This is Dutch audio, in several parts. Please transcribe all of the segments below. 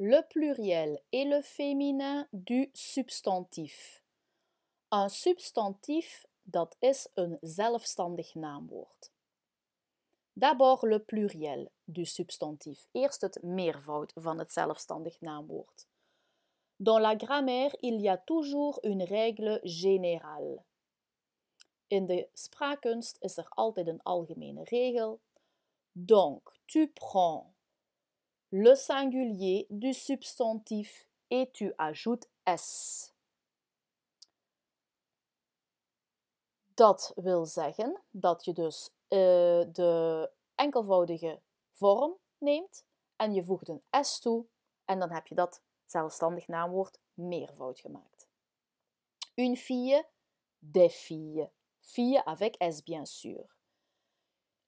le pluriel et le féminin du substantif. Een substantif dat is een zelfstandig naamwoord. D'abord le pluriel du substantif. Eerst het meervoud van het zelfstandig naamwoord. Dans la grammaire, il y a toujours une règle générale. In de spraakkunst is er altijd een algemene regel. Donc, tu prends le singulier du substantif et tu ajoutes s. Dat wil zeggen dat je dus eh, de enkelvoudige vorm neemt en je voegt een s toe en dan heb je dat zelfstandig naamwoord meervoud gemaakt. Une fille, des filles. Fille avec s bien sûr.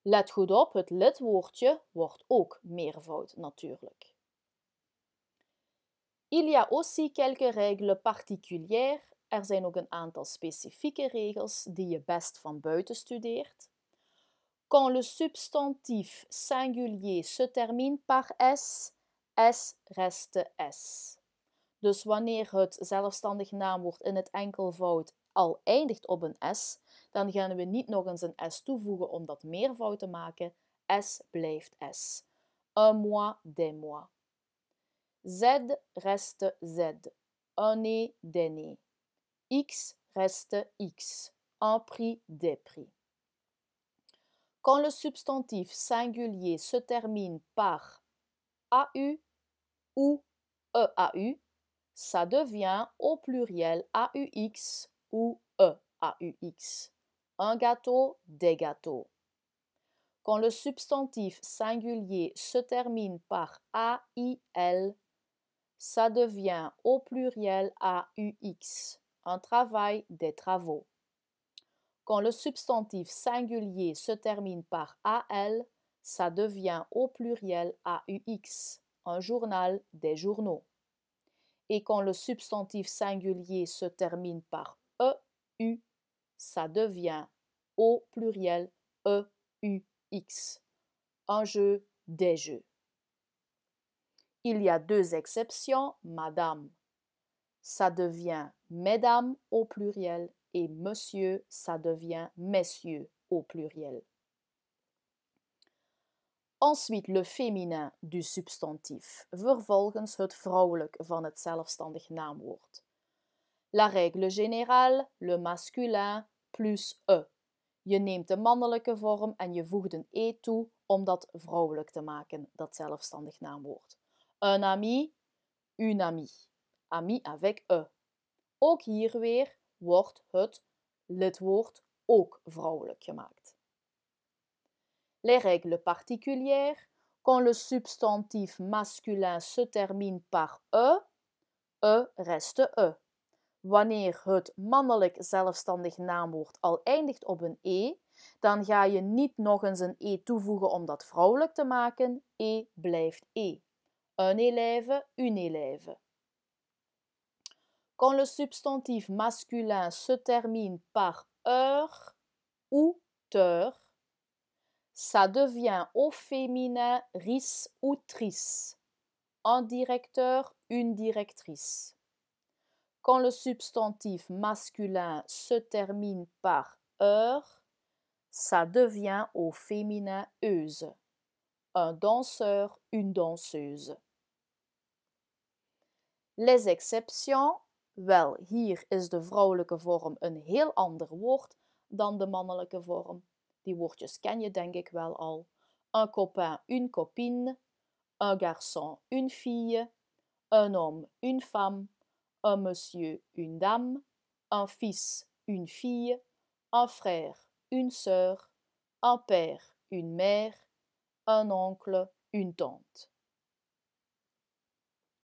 Let goed op, het lidwoordje wordt ook meervoud natuurlijk. Il y a aussi quelques règles particulières. Er zijn ook een aantal specifieke regels die je best van buiten studeert. Quand le substantif singulier se termine par s, s reste s. Dus wanneer het zelfstandig naamwoord in het enkelvoud al eindigt op een S, dan gaan we niet nog eens een S toevoegen om dat meervoud te maken. S blijft S. Un mois, des mois. Z reste Z. Un nez, des nez. X reste X. Un prix, des prix. Quand le substantif singulier se termine par AU ou EAU, ça devient au pluriel AUX ou E-A-U-X. Un gâteau, des gâteaux. Quand le substantif singulier se termine par A-I-L, ça devient au pluriel A-U-X. Un travail, des travaux. Quand le substantif singulier se termine par A-L, ça devient au pluriel A-U-X. un journal des journaux. Et quand le substantif singulier se termine par E-U, ça devient au pluriel E-U-X. Un jeu des jeux. Il y a deux exceptions, madame. Ça devient mesdames au pluriel et monsieur, ça devient messieurs au pluriel. Ensuite le féminin du substantif, vervolgens het vrouwelijk van het zelfstandig naamwoord. La règle générale, le masculin plus e. Je neemt de mannelijke vorm en je voegt een e toe om dat vrouwelijk te maken, dat zelfstandig naamwoord. Un ami, une amie. Ami avec e. Ook hier weer wordt het lidwoord ook vrouwelijk gemaakt. Les règles particulières. Quand le substantif masculin se termine par e, e reste e. Wanneer het mannelijk zelfstandig naamwoord al eindigt op een e, dan ga je niet nog eens een e toevoegen om dat vrouwelijk te maken. E blijft e. Un élève, une élève. Quand le substantif masculin se termine par heure ou teur, ça devient au féminin ris ou trice. Un directeur, une directrice. Quand le substantif masculin se termine par –eur, ça devient au féminin euse. Un danseur, une danseuse. Les exceptions. Well, hier is de vrouwelijke vorm een heel ander woord dan de mannelijke vorm. Die woordjes ken je denk ik wel al. Un copain, une copine. Un garçon, une fille. Un homme, une femme un monsieur, une dame, un fils, une fille, un frère, une sœur, un père, une mère, un oncle, une tante.